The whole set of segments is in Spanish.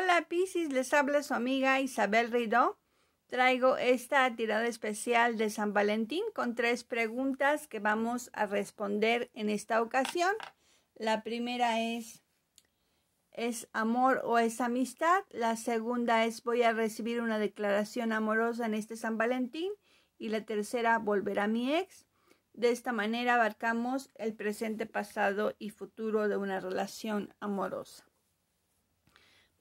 Hola Pisces, les habla su amiga Isabel Ridó. Traigo esta tirada especial de San Valentín con tres preguntas que vamos a responder en esta ocasión. La primera es, ¿es amor o es amistad? La segunda es, ¿voy a recibir una declaración amorosa en este San Valentín? Y la tercera, ¿volverá mi ex? De esta manera abarcamos el presente, pasado y futuro de una relación amorosa.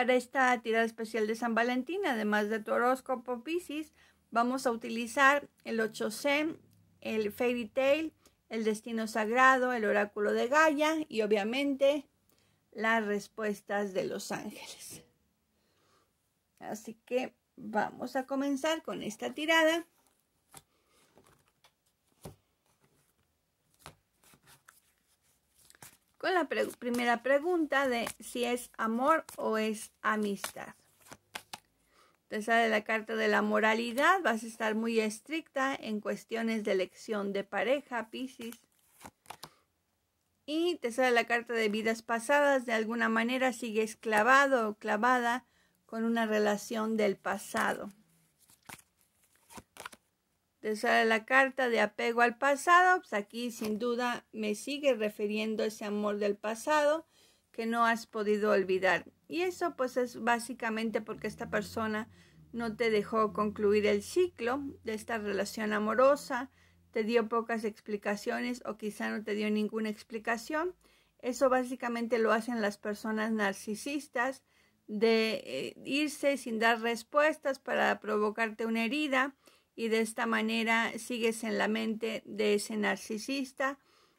Para esta tirada especial de San Valentín, además de tu horóscopo Pisces, vamos a utilizar el 8C, el Fairy Tale, el Destino Sagrado, el Oráculo de Gaia y obviamente las respuestas de los ángeles. Así que vamos a comenzar con esta tirada. con la primera pregunta de si es amor o es amistad. Te sale la carta de la moralidad, vas a estar muy estricta en cuestiones de elección de pareja, Pisces. Y te sale la carta de vidas pasadas, de alguna manera sigues clavado o clavada con una relación del pasado. Te sale la carta de apego al pasado. Pues aquí sin duda me sigue refiriendo ese amor del pasado que no has podido olvidar. Y eso pues es básicamente porque esta persona no te dejó concluir el ciclo de esta relación amorosa, te dio pocas explicaciones o quizá no te dio ninguna explicación. Eso básicamente lo hacen las personas narcisistas de eh, irse sin dar respuestas para provocarte una herida y de esta manera sigues en la mente de ese narcisista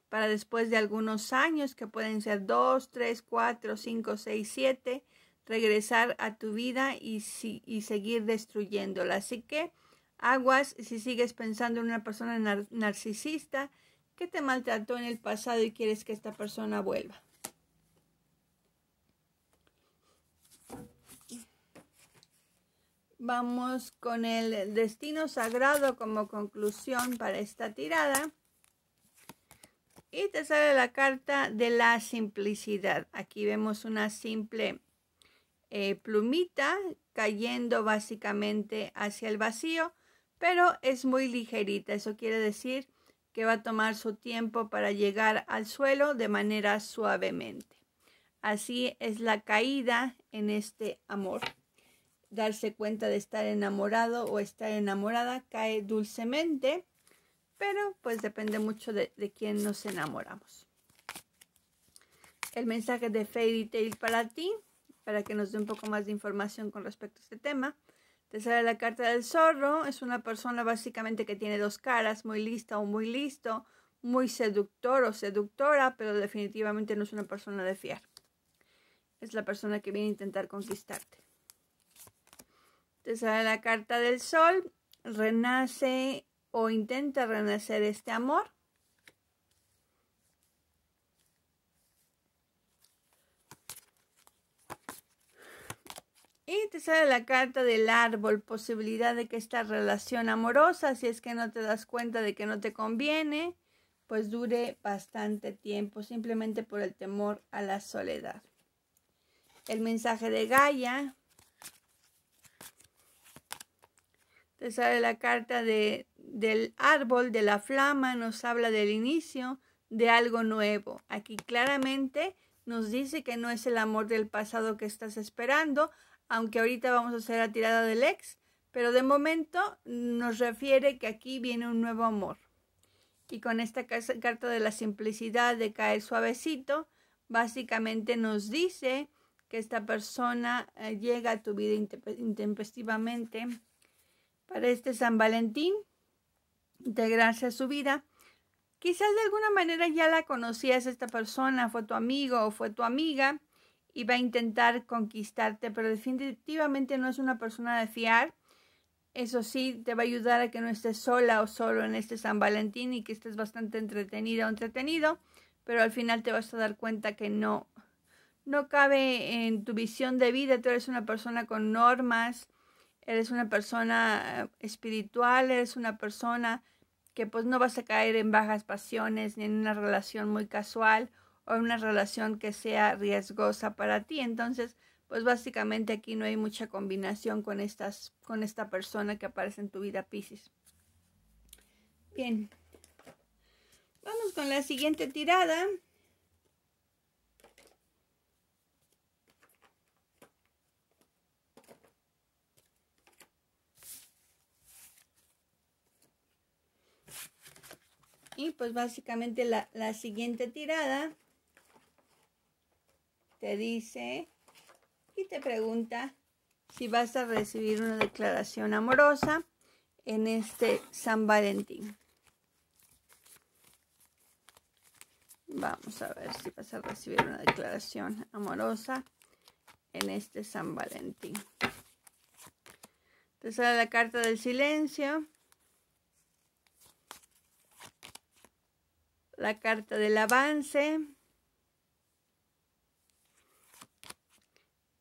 para después de algunos años, que pueden ser dos tres cuatro cinco seis siete regresar a tu vida y, y seguir destruyéndola. Así que aguas si sigues pensando en una persona narcisista que te maltrató en el pasado y quieres que esta persona vuelva. Vamos con el destino sagrado como conclusión para esta tirada. Y te sale la carta de la simplicidad. Aquí vemos una simple eh, plumita cayendo básicamente hacia el vacío, pero es muy ligerita. Eso quiere decir que va a tomar su tiempo para llegar al suelo de manera suavemente. Así es la caída en este amor darse cuenta de estar enamorado o estar enamorada cae dulcemente, pero pues depende mucho de, quién nos enamoramos. El mensaje de Fairy Tail para ti, para que nos dé un poco más de información con respecto a este tema. Te sale la carta del zorro, es una persona básicamente que tiene dos caras, muy lista o muy listo, muy seductor o seductora, pero definitivamente no es una persona de fiar. Es la persona que viene a intentar conquistarte. Te sale la carta del sol, renace o intenta renacer este amor. Y te sale la carta del árbol, posibilidad de que esta relación amorosa, si es que no te das cuenta de que no te conviene, pues dure bastante tiempo, simplemente por el temor a la soledad. El mensaje de Gaia, Te sale la carta del árbol, de la flama, nos habla del inicio, de algo nuevo. Aquí claramente nos dice que no es el amor del pasado que estás esperando, aunque ahorita vamos a hacer la tirada del ex, pero de momento nos refiere que aquí viene un nuevo amor. Y con esta carta de la simplicidad, de caer suavecito, básicamente nos dice que esta persona eh, llega a tu vida intempestivamente para este San Valentín, integrarse a su vida. Quizás de alguna manera ya la conocías esta persona, fue tu amigo o fue tu amiga y va a intentar conquistarte, pero definitivamente no es una persona de fiar. Eso sí, te va a ayudar a que no estés sola o solo en este San Valentín y que estés bastante entretenida o entretenido, pero al final te vas a dar cuenta que no, no cabe en tu visión de vida. Tú eres una persona con normas, eres una persona eh, espiritual, eres una persona que pues no vas a caer en bajas pasiones ni en una relación muy casual o en una relación que sea riesgosa para ti. Entonces, pues básicamente aquí no hay mucha combinación con, estas, con esta persona que aparece en tu vida, Pisces. Bien, vamos con la siguiente tirada. pues básicamente la, siguiente tirada te dice y te pregunta si vas a recibir una declaración amorosa en este San Valentín. Vamos a ver si vas a recibir una declaración amorosa en este San Valentín. Entonces sale la carta del silencio. la carta del avance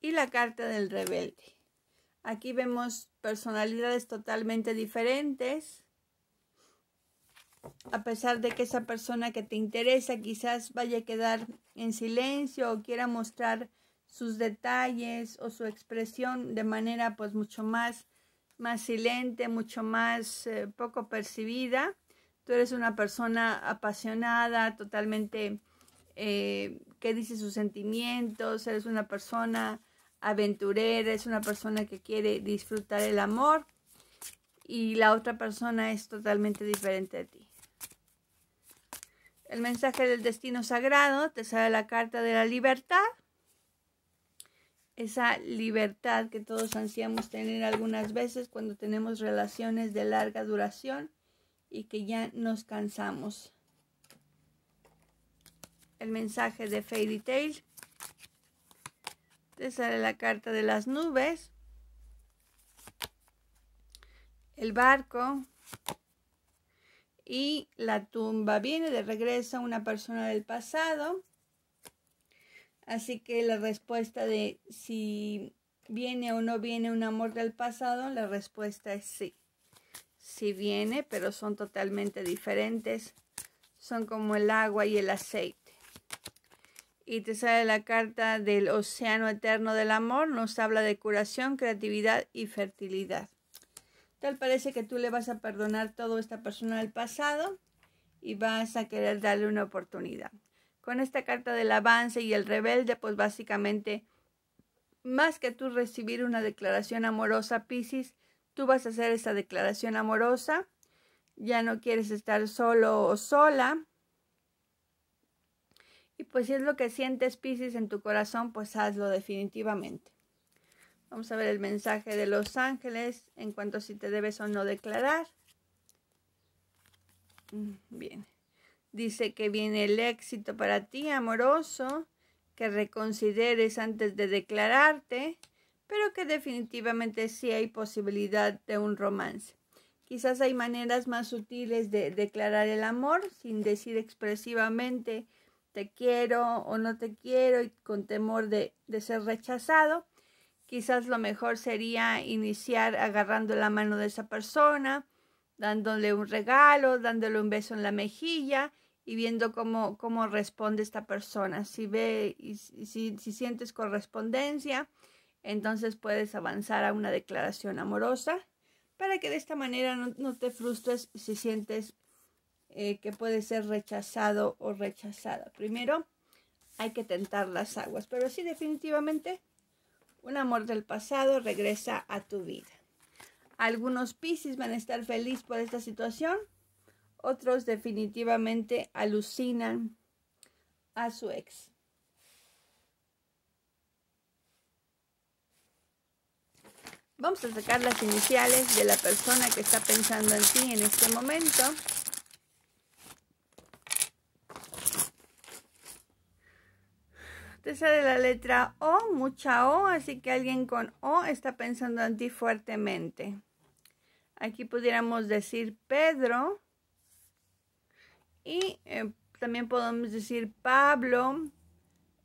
y la carta del rebelde. Aquí vemos personalidades totalmente diferentes. A pesar de que esa persona que te interesa quizás vaya a quedar en silencio o quiera mostrar sus detalles o su expresión de manera pues mucho más, más silente, mucho más eh, poco percibida, tú eres una persona apasionada, totalmente eh, que dice sus sentimientos, eres una persona aventurera, es una persona que quiere disfrutar el amor y la otra persona es totalmente diferente de ti. El mensaje del destino sagrado te sale la carta de la libertad. Esa libertad que todos ansiamos tener algunas veces cuando tenemos relaciones de larga duración y que ya nos cansamos. El mensaje de Fairy Tail. Te sale la carta de las nubes. El barco. Y la tumba. Viene de regreso una persona del pasado. Así que la respuesta de si viene o no viene un amor del pasado, la respuesta es sí si viene, pero son totalmente diferentes. Son como el agua y el aceite. Y te sale la carta del Océano Eterno del Amor. Nos habla de curación, creatividad y fertilidad. Tal parece que tú le vas a perdonar todo esta persona del pasado y vas a querer darle una oportunidad. Con esta carta del avance y el rebelde, pues básicamente, más que tú recibir una declaración amorosa, Pisces, Tú vas a hacer esa declaración amorosa. Ya no quieres estar solo o sola. Y pues si es lo que sientes, Pisces, en tu corazón, pues hazlo definitivamente. Vamos a ver el mensaje de los ángeles en cuanto a si te debes o no declarar. Bien. Mm, Dice que viene el éxito para ti, amoroso, que reconsideres antes de declararte, pero que definitivamente sí hay posibilidad de un romance. Quizás hay maneras más sutiles de declarar el amor sin decir expresivamente te quiero o no te quiero y con temor de, ser rechazado. Quizás lo mejor sería iniciar agarrando la mano de esa persona, dándole un regalo, dándole un beso en la mejilla y viendo cómo, responde esta persona. Si ve y si, si sientes correspondencia, entonces puedes avanzar a una declaración amorosa para que de esta manera no, te frustres si sientes eh, que puedes ser rechazado o rechazada. Primero hay que tentar las aguas, pero sí definitivamente un amor del pasado regresa a tu vida. Algunos Piscis van a estar felices por esta situación, otros definitivamente alucinan a su ex. Vamos a sacar las iniciales de la persona que está pensando en ti en este momento. Te sale la letra O, mucha O, así que alguien con O está pensando en ti fuertemente. Aquí pudiéramos decir Pedro. Y eh, también podemos decir Pablo,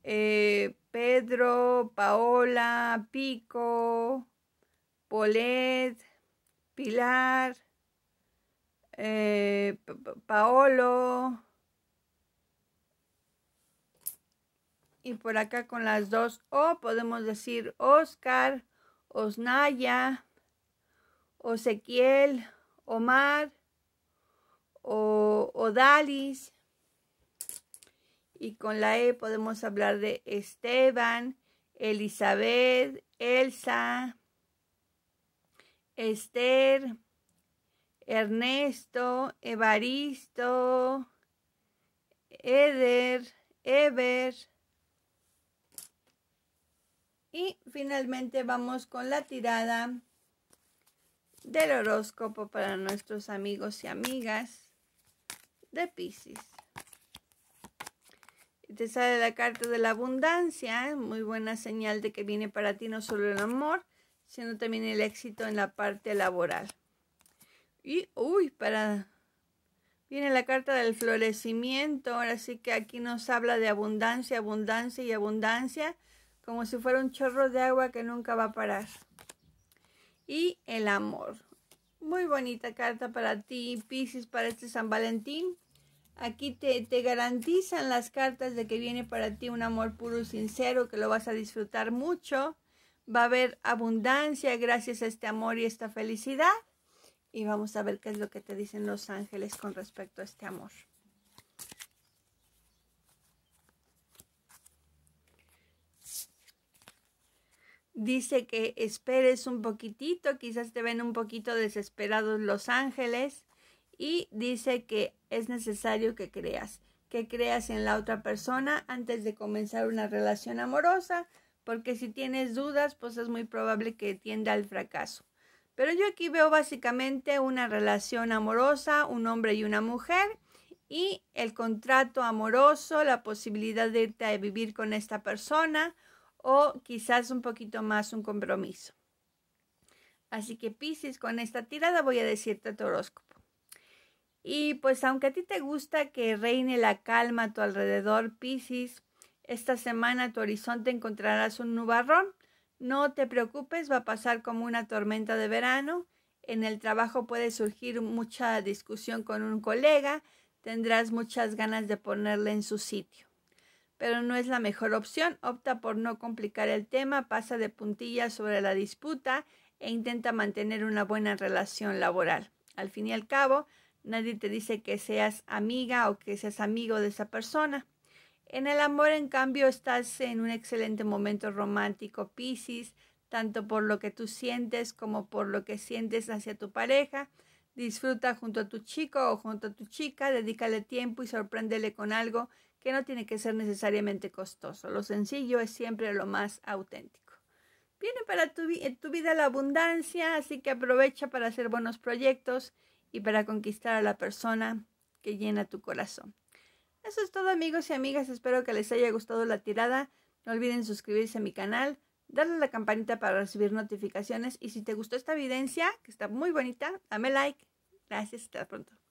eh, Pedro, Paola, Pico, Polet, Pilar, eh, Paolo. Y por acá con las dos O podemos decir Oscar, Osnaya, Ozequiel, Omar, o, Odalis. Y con la E podemos hablar de Esteban, Elizabeth, Elsa, Esther, Ernesto, Evaristo, Eder, Ever. Y finalmente vamos con la tirada del horóscopo para nuestros amigos y amigas de Pisces. Te sale la carta de la abundancia, muy buena señal de que viene para ti no solo el amor, siendo también el éxito en la parte laboral. Y, uy, para... Viene la carta del florecimiento, ahora sí que aquí nos habla de abundancia, abundancia y abundancia, como si fuera un chorro de agua que nunca va a parar. Y el amor. Muy bonita carta para ti, Pisces, para este San Valentín. Aquí te, te, garantizan las cartas de que viene para ti un amor puro y sincero, que lo vas a disfrutar mucho va a haber abundancia gracias a este amor y esta felicidad. Y vamos a ver qué es lo que te dicen los ángeles con respecto a este amor. Dice que esperes un poquitito, quizás te ven un poquito desesperados los ángeles. Y dice que es necesario que creas, que creas en la otra persona antes de comenzar una relación amorosa porque si tienes dudas, pues es muy probable que tienda al fracaso. Pero yo aquí veo básicamente una relación amorosa, un hombre y una mujer, y el contrato amoroso, la posibilidad de irte a vivir con esta persona, o quizás un poquito más un compromiso. Así que Pisces, con esta tirada voy a decirte tu horóscopo. Y pues aunque a ti te gusta que reine la calma a tu alrededor, Pisces, esta semana tu horizonte encontrarás un nubarrón. No te preocupes, va a pasar como una tormenta de verano. En el trabajo puede surgir mucha discusión con un colega. Tendrás muchas ganas de ponerle en su sitio. Pero no es la mejor opción. Opta por no complicar el tema, pasa de puntillas sobre la disputa e intenta mantener una buena relación laboral. Al fin y al cabo, nadie te dice que seas amiga o que seas amigo de esa persona. En el amor, en cambio, estás en un excelente momento romántico, Piscis, tanto por lo que tú sientes como por lo que sientes hacia tu pareja. Disfruta junto a tu chico o junto a tu chica, dedícale tiempo y sorpréndele con algo que no tiene que ser necesariamente costoso. Lo sencillo es siempre lo más auténtico. Viene para tu eh, vida la abundancia, así que aprovecha para hacer buenos proyectos y para conquistar a la persona que llena tu corazón. Eso es todo amigos y amigas, espero que les haya gustado la tirada. No olviden suscribirse a mi canal, darle a la campanita para recibir notificaciones y si te gustó esta evidencia, que está muy bonita, dame like. Gracias, hasta pronto.